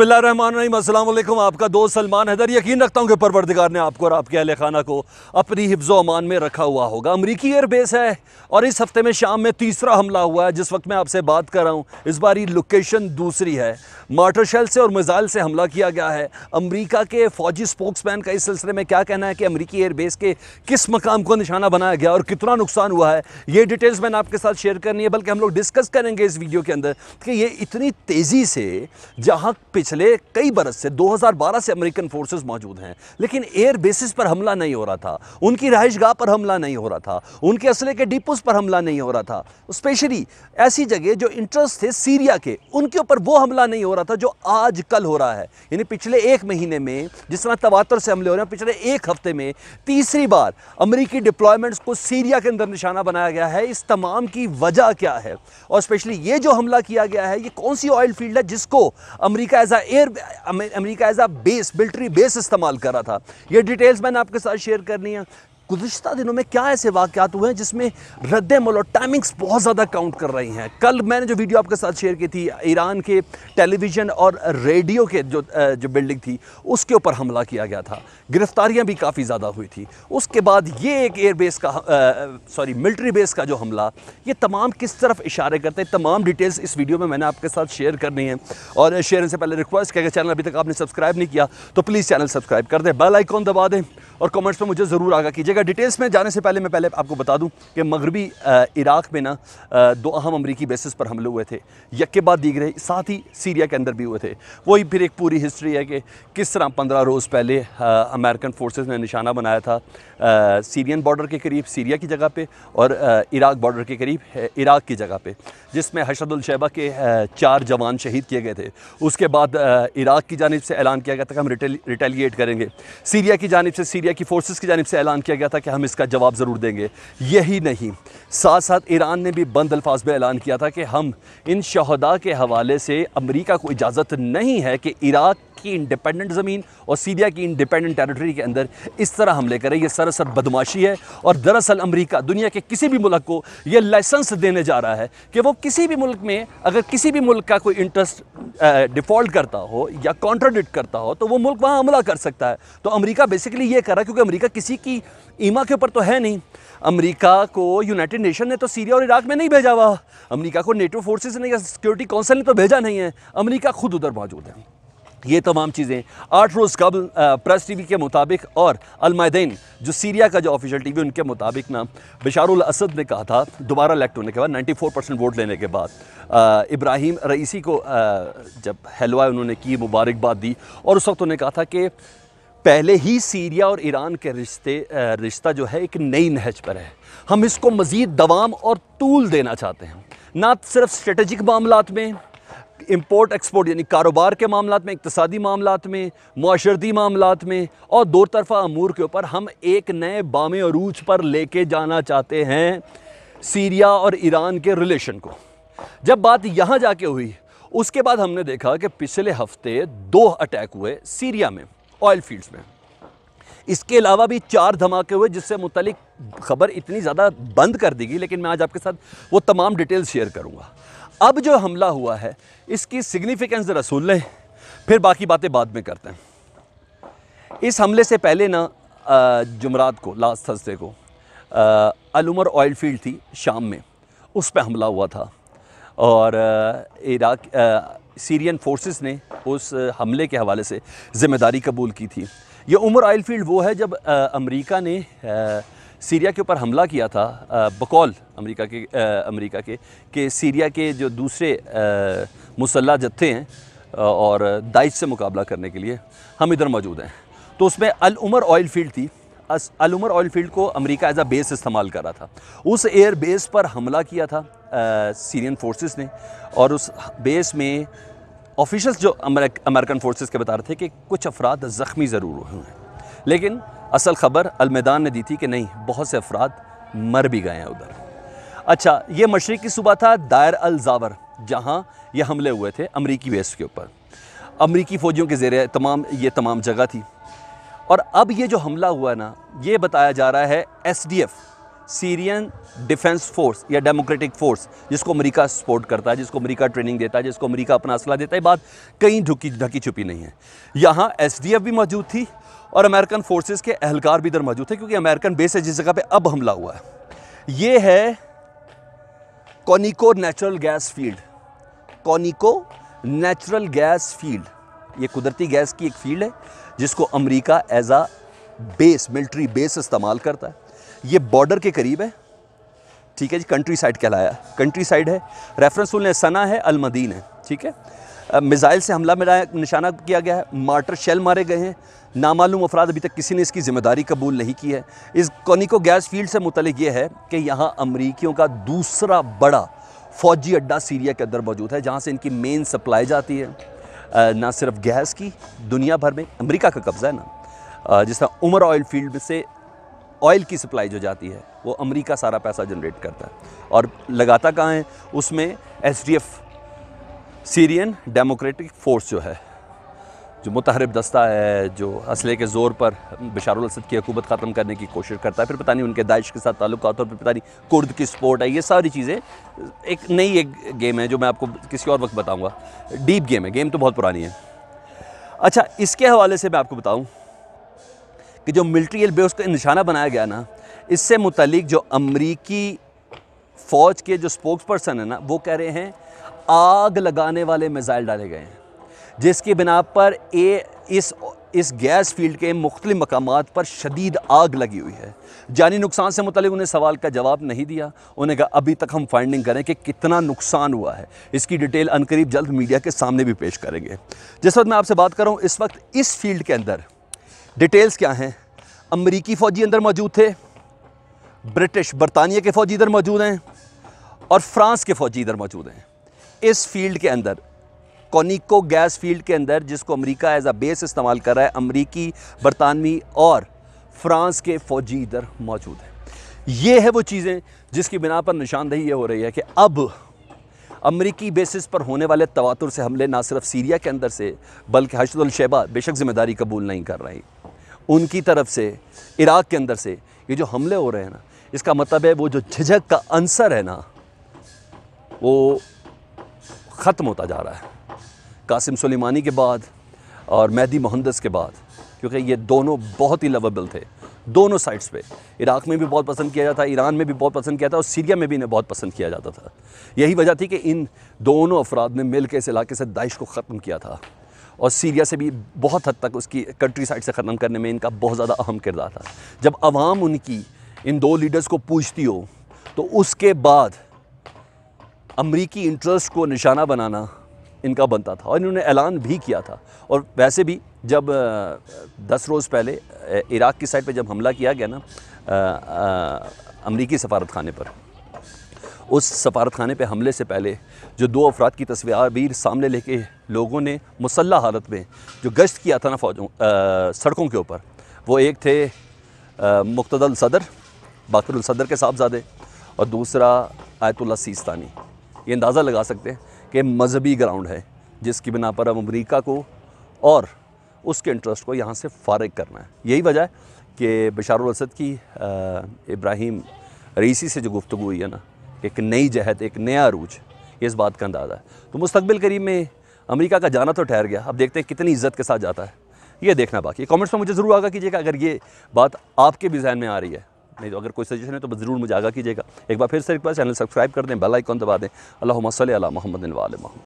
बिल्लाम आपका दोस्त सलमान हैदर यकीन रखता हूँ कि परवरदिगार ने आपको और आपके अहल खाना को अपनी हिफ्ज़ अमान में रखा हुआ होगा अमरीकी एयरबेस है और इस हफ्ते में शाम में तीसरा हमला हुआ है जिस वक्त मैं आपसे बात कर रहा हूँ इस बार ये लोकेशन दूसरी है मार्टर शेल से और मिज़ाइल से हमला किया गया है अमरीका के फ़ौजी स्पोक्समैन का इस सिलसिले में क्या कहना है कि अमरीकी एयरबेस के किस मकाम को निशाना बनाया गया और कितना नुकसान हुआ है ये डिटेल्स मैंने आपके साथ शेयर करनी है बल्कि हम लोग डिस्कस करेंगे इस वीडियो के अंदर कि ये इतनी तेज़ी से जहाँ पिछले कई बरस से 2012 से अमेरिकन फोर्सेस मौजूद हैं लेकिन एयर बेसिस पर हमला नहीं हो रहा था उनकी रहाइश गाह पर हमला नहीं हो रहा था उनके असले के डिपोज पर हमला नहीं हो रहा था स्पेशली ऐसी जगह जो इंटरेस्ट थे सीरिया के उनके ऊपर वो हमला नहीं हो रहा था जो आज कल हो रहा है यानी पिछले एक महीने में जिस तरह तवातर से हमले हो रहे हैं पिछले एक हफ्ते में तीसरी बार अमरीकी डिप्लॉयमेंट्स को सीरिया के अंदर निशाना बनाया गया है इस तमाम की वजह क्या है और स्पेशली ये जो हमला किया गया है ये कौन सी ऑयल फील्ड है जिसको America as air America as a base military base इस्तेमाल कर रहा था ये डिटेल्स मैंने आपके साथ शेयर करनी है गुजशत दिनों में क्या ऐसे वाक़ात हुए हैं जिसमें रद्द मल और टाइमिंग्स बहुत ज़्यादा काउंट कर रही हैं कल मैंने जो वीडियो आपके साथ शेयर की थी ईरान के टेलीविज़न और रेडियो के जो जो बिल्डिंग थी उसके ऊपर हमला किया गया था गिरफ्तारियाँ भी काफ़ी ज़्यादा हुई थी उसके बाद ये एक एयरबेस का सॉरी मिल्ट्री बेस का जो हमला ये तमाम किस तरफ इशारे करते हैं तमाम डिटेल्स इस वीडियो में मैंने आपके साथ शेयर करनी है और शेयर से पहले रिक्वेस्ट किया चैनल अभी तक आपने सब्सक्राइब नहीं किया तो प्लीज़ चैनल सब्सक्राइब कर दें बेल आइकॉन दबा दें और कमेंट्स में मुझे ज़रूर आगा कीजिएगा डिटेल्स में जाने से पहले मैं पहले आपको बता दूं कि मगरबी इराक़ में ना दो अहम अमरीकी बेसिस पर हमले हुए थे यके बाद दीगरे साथ ही सीरिया के अंदर भी हुए थे वही फिर एक पूरी हिस्ट्री है कि किस तरह पंद्रह रोज़ पहले अमेरिकन फोर्सेज ने निशाना बनाया था सीरियन बॉर्डर के करीब सीरिया की जगह पर और इराक बॉर्डर के करीब इराक की जगह पर जिसमें हशदुलशैबा के चार जवान शहीद किए गए थे उसके बाद इराक की जानब से ऐलान किया गया था कि हम रिटेलिएट करेंगे सीरिया की जानब से सीरिया इंडिया की फोर्सेस की जानब से ऐलान किया गया था कि हम इसका जवाब ज़रूर देंगे यही नहीं साथ साथ ईरान ने भी बंद अल्फाज में ऐलान किया था कि हम इन शहदा के हवाले से अमरीका को इजाज़त नहीं है कि इराक की इंडिपेंडेंट ज़मीन और सीरिया की इंडिपेंडेंट टेरिटरी के अंदर इस तरह हमले करें यह सरासर बदमाशी है और दरअसल अमरीका दुनिया के किसी भी मुल्क को यह लाइसेंस देने जा रहा है कि वो किसी भी मुल्क में अगर किसी भी मुल्क का कोई इंटरेस्ट डिफ़ॉल्ट करता हो या कॉन्ट्रोडिक्ट करता हो तो वो मुल्क वहाँ हमला कर सकता है तो अमरीका बेसिकली ये कर रहा क्योंकि अमेरिका किसी की ईमा के ऊपर तो है नहीं अमेरिका को यूनाइटेड नेशन ने तो सीरिया और इराक में नहीं भेजा हुआ अमेरिका को नेटो फोर्सेस ने या सिक्योरिटी काउंसिल ने तो भेजा नहीं है अमेरिका खुद उधर मौजूद है ये तमाम चीज़ें आठ रोज़ कबल प्रेस टीवी के मुताबिक और अलमायदैन जो सीरिया का जो ऑफिशियल टीवी उनके मुताबिक ना बिशारुल असद ने कहा था दोबारा इलेक्ट होने के बाद 94 परसेंट वोट लेने के बाद इब्राहिम रईसी को आ, जब हलवा उन्होंने की मुबारकबाद दी और उस वक्त उन्होंने कहा था कि पहले ही सीरिया और ईरान के रिश्ते रिश्ता जो है एक नई नहज पर है हम इसको मज़ीद दवाम और तूल देना चाहते हैं ना सिर्फ स्ट्रेटजिक मामला में इम्पोर्ट एक्सपोर्ट यानी कारोबार के मामला में इकतसादी मामला में माशरती मामला में और दो तरफा अमूर के ऊपर हम एक नए बाम अरूज पर लेके जाना चाहते हैं सीरिया और ईरान के रिलेशन को जब बात यहाँ जाके हुई उसके बाद हमने देखा कि पिछले हफ्ते दो अटैक हुए सीरिया में ऑयल फील्ड्स में इसके अलावा भी चार धमाके हुए जिससे मुतलिक खबर इतनी ज़्यादा बंद कर देगी लेकिन मैं आज आपके साथ वो तमाम डिटेल शेयर करूँगा अब जो हमला हुआ है इसकी सिग्निफिकेंस ज़रा सुन लें फिर बाकी बातें बाद में करते हैं इस हमले से पहले ना जुमरात को लास्ट थर्सडे को अलमर ऑयल फील्ड थी शाम में उस पर हमला हुआ था और इराक सीरियन फोर्सेस ने उस हमले के हवाले से ज़िम्मेदारी कबूल की थी ये उमर आयल फील्ड वो है जब अमेरिका ने सीरिया के ऊपर हमला किया था बकौल अमेरिका के अमेरिका के कि सीरिया के जो दूसरे मुसल्ह जत्थे हैं और दाइश से मुकाबला करने के लिए हम इधर मौजूद हैं तो उसमें अल उमर ऑयल फील्ड थी अलूमर ऑयल फील्ड को अमेरिका एज अ बेस इस्तेमाल कर रहा था उस एयर बेस पर हमला किया था सीरियन फोर्सेस ने और उस बेस में ऑफिशल्स जो अमेरिकन फोर्सेस के बता रहे थे कि कुछ अफराद ज़ख्मी ज़रूर हुए हैं लेकिन असल खबर अलमैदान ने दी थी कि नहीं बहुत से अफराद मर भी गए हैं उधर अच्छा ये मशरक़ी सूबा था दायर अलजावर जहाँ ये हमले हुए थे अमरीकी बेस के ऊपर अमरीकी फ़ौजियों के ज़ेर तमाम ये तमाम जगह थी और अब ये जो हमला हुआ ना ये बताया जा रहा है एस सीरियन डिफेंस फोर्स या डेमोक्रेटिक फोर्स जिसको अमेरिका सपोर्ट करता है जिसको अमेरिका ट्रेनिंग देता है जिसको अमेरिका अपना असला देता है बात कहीं ढुकी ढकी छुपी नहीं है यहाँ एस भी मौजूद थी और अमेरिकन फोर्सेस के अहलकार भी इधर मौजूद थे क्योंकि अमेरिकन बेस है जिस जगह पे अब हमला हुआ है ये है Conoco natural gas field Conoco natural gas field ये कुदरती गैस की एक फील्ड है जिसको America as a base military base इस्तेमाल करता है ये बॉर्डर के करीब है ठीक है जी कंट्री साइड कहलाया कंट्री साइड है रेफरेंस उन्हें सना है अलमदीन है ठीक है मिज़ाइल से हमला मिला निशाना किया गया है मार्टर शेल मारे गए हैं नामालूम अफराद अभी तक किसी ने इसकी ज़िम्मेदारी कबूल नहीं की है इस कॉनिको गैस फील्ड से मुतलिक ये है कि यहाँ अमरीकियों का दूसरा बड़ा फौजी अड्डा सीरिया के अंदर मौजूद है जहाँ से इनकी मेन सप्लाई जाती है ना सिर्फ गैस की दुनिया भर में अमेरिका का कब्ज़ा है ना जिस तरह उमर ऑयल फील्ड से ऑयल की सप्लाई जो जाती है वो अमेरिका सारा पैसा जनरेट करता है और लगाता कहाँ है उसमें एस सीरियन डेमोक्रेटिक फोर्स जो है जो मुतहरब दस्ता है जो असले के ज़ोर पर बशार असद की हकूमत ख़त्म करने की कोशिश करता है फिर पता नहीं उनके दाइश के साथ ताल्लुक और फिर पता नहीं कुर्द की सपोर्ट है ये सारी चीज़ें एक नई एक गेम है जो मैं आपको किसी और वक्त बताऊँगा डीप गेम है गेम तो बहुत पुरानी है अच्छा इसके हवाले से मैं आपको बताऊँ कि जो मिल्ट्री एल बेस का निशाना बनाया गया ना इससे मुतलिक जो अमरीकी फ़ौज के जो स्पोक्स पर्सन है ना वो कह रहे हैं आग लगाने वाले मिज़ाइल डाले गए हैं जिसकी बिना पर ए इस इस गैस फील्ड के मुख्तलि मकाम पर शदीद आग लगी हुई है जानी नुकसान से मुतल उन्हें सवाल का जवाब नहीं दिया उन्हें कहा अभी तक हम फाइंडिंग करें कि कितना नुकसान हुआ है इसकी डिटेल अनकरीब जल्द मीडिया के सामने भी पेश करेंगे जिस वक्त मैं आपसे बात कर रहा हूँ इस वक्त इस फील्ड के अंदर डिटेल्स क्या हैं अमरीकी फ़ौजी अंदर मौजूद थे ब्रिटिश बरतानिया के फ़ौजी इधर मौजूद हैं और फ्रांस के फ़ौजी इधर मौजूद हैं इस फील्ड के अंदर कॉनिको गैस फील्ड के अंदर जिसको अमेरिका एज अ बेस इस्तेमाल कर रहा है अमरीकी बरतानवी और फ्रांस के फ़ौजी इधर मौजूद हैं ये है वो चीज़ें जिसकी बिना पर निशानदेही ये हो रही है कि अब अमरीकी बेसिस पर होने वाले तवातुर से हमले ना सिर्फ सीरिया के अंदर से बल्कि हशदुलशैबा बेशक ज़िम्मेदारी कबूल नहीं कर रही उनकी तरफ से इराक़ के अंदर से ये जो हमले हो रहे हैं ना इसका मतलब है वो जो झिझक का अंसर है ना वो ख़त्म होता जा रहा है कासिम सुलेमानी के बाद और मेहदी मोहंदस के बाद क्योंकि ये दोनों बहुत ही लवेबल थे दोनों साइड्स पे इराक़ में भी बहुत पसंद किया जाता ईरान में भी बहुत पसंद किया था और सीरिया में भी इन्हें बहुत पसंद किया जाता था यही वजह थी कि इन दोनों अफराद ने मिल के इस इलाके से दाइश को ख़त्म किया था और सीरिया से भी बहुत हद तक उसकी कंट्री साइड से ख़त्म करने में इनका बहुत ज़्यादा अहम किरदार था जब आवाम उनकी इन दो लीडर्स को पूछती हो तो उसके बाद अमरीकी इंटरेस्ट को निशाना बनाना इनका बनता था और इन्होंने ऐलान भी किया था और वैसे भी जब दस रोज़ पहले इराक़ की साइड पर जब हमला किया गया ना अमरीकी सफारत खाने पर उस सफारत खाने पर हमले से पहले जो दो अफराद की तस्वीर सामने लेके लोगों ने मुसल्ह हालत में जो गश्त किया था ना फौजों सड़कों के ऊपर वो एक थे मुख्तल सदर बाकरुल के साहबजादे और दूसरा आयतुल्ला सीस्तानी ये अंदाज़ा लगा सकते हैं के मजहबी ग्राउंड है जिसकी बिना पर अब अमरीका को और उसके इंटरेस्ट को यहाँ से फारग करना है यही वजह है कि बशारसद की इब्राहिम रईसी से जो गुफ्तु हुई है ना एक नई जहत एक नया अरूज इस बात का अंदाज़ा है तो मुस्तबिल करीब में अमेरिका का जाना तो ठहर गया अब देखते हैं कितनी इज्जत के साथ जाता है ये देखना बाकी कमेंट्स में मुझे ज़रूर आगा कीजिएगा अगर ये बात आपके भी जहन में आ रही है नहीं तो अगर कोई सजेशन है तो ज़रूर मुझे आगा कीजिएगा एक बार फिर से एक बार चैनल सब्सक्राइब कर दें बेल आइकॉन दबा दें अल्लाह अला मोहम्मद वाल मोहम्मद